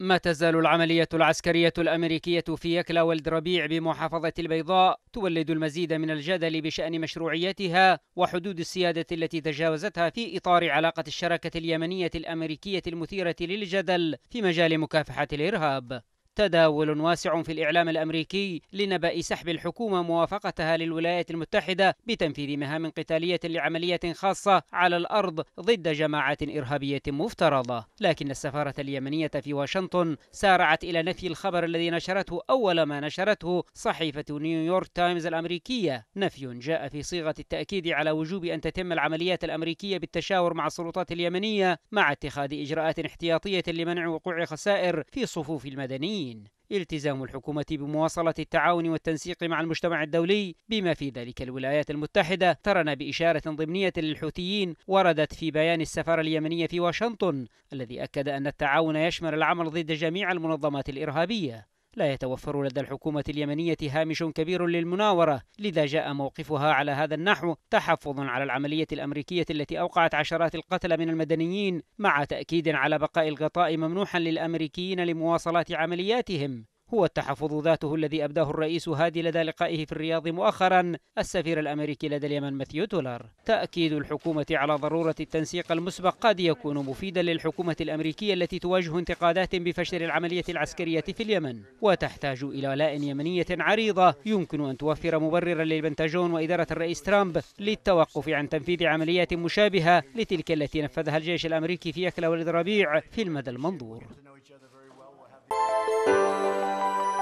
ما تزال العملية العسكرية الأمريكية في يكلا والد ربيع بمحافظة البيضاء تولد المزيد من الجدل بشأن مشروعيتها وحدود السيادة التي تجاوزتها في إطار علاقة الشراكة اليمنية الأمريكية المثيرة للجدل في مجال مكافحة الإرهاب تداول واسع في الإعلام الأمريكي لنبأ سحب الحكومة موافقتها للولايات المتحدة بتنفيذ مهام قتالية لعملية خاصة على الأرض ضد جماعات إرهابية مفترضة لكن السفارة اليمنية في واشنطن سارعت إلى نفي الخبر الذي نشرته أول ما نشرته صحيفة نيويورك تايمز الأمريكية نفي جاء في صيغة التأكيد على وجوب أن تتم العمليات الأمريكية بالتشاور مع السلطات اليمنية مع اتخاذ إجراءات احتياطية لمنع وقوع خسائر في صفوف المدنيين العالمين التزام الحكومة بمواصلة التعاون والتنسيق مع المجتمع الدولي بما في ذلك الولايات المتحدة ترن بإشارة ضمنية للحوثيين وردت في بيان السفارة اليمنية في واشنطن الذي أكد أن التعاون يشمل العمل ضد جميع المنظمات الإرهابية لا يتوفر لدى الحكومة اليمنية هامش كبير للمناورة لذا جاء موقفها على هذا النحو تحفظ على العملية الأمريكية التي أوقعت عشرات القتلى من المدنيين مع تأكيد على بقاء الغطاء ممنوحا للأمريكيين لمواصلات عملياتهم هو التحفظ ذاته الذي أبداه الرئيس هادي لدى لقائه في الرياض مؤخرا السفير الأمريكي لدى اليمن ماثيو دولار تأكيد الحكومة على ضرورة التنسيق المسبق قد يكون مفيدا للحكومة الأمريكية التي تواجه انتقادات بفشل العملية العسكرية في اليمن وتحتاج إلى ولاء يمنية عريضة يمكن أن توفر مبررا للبنتاجون وإدارة الرئيس ترامب للتوقف عن تنفيذ عمليات مشابهة لتلك التي نفذها الجيش الأمريكي في أكلة والربيع في المدى المنظور each other very well. We'll have the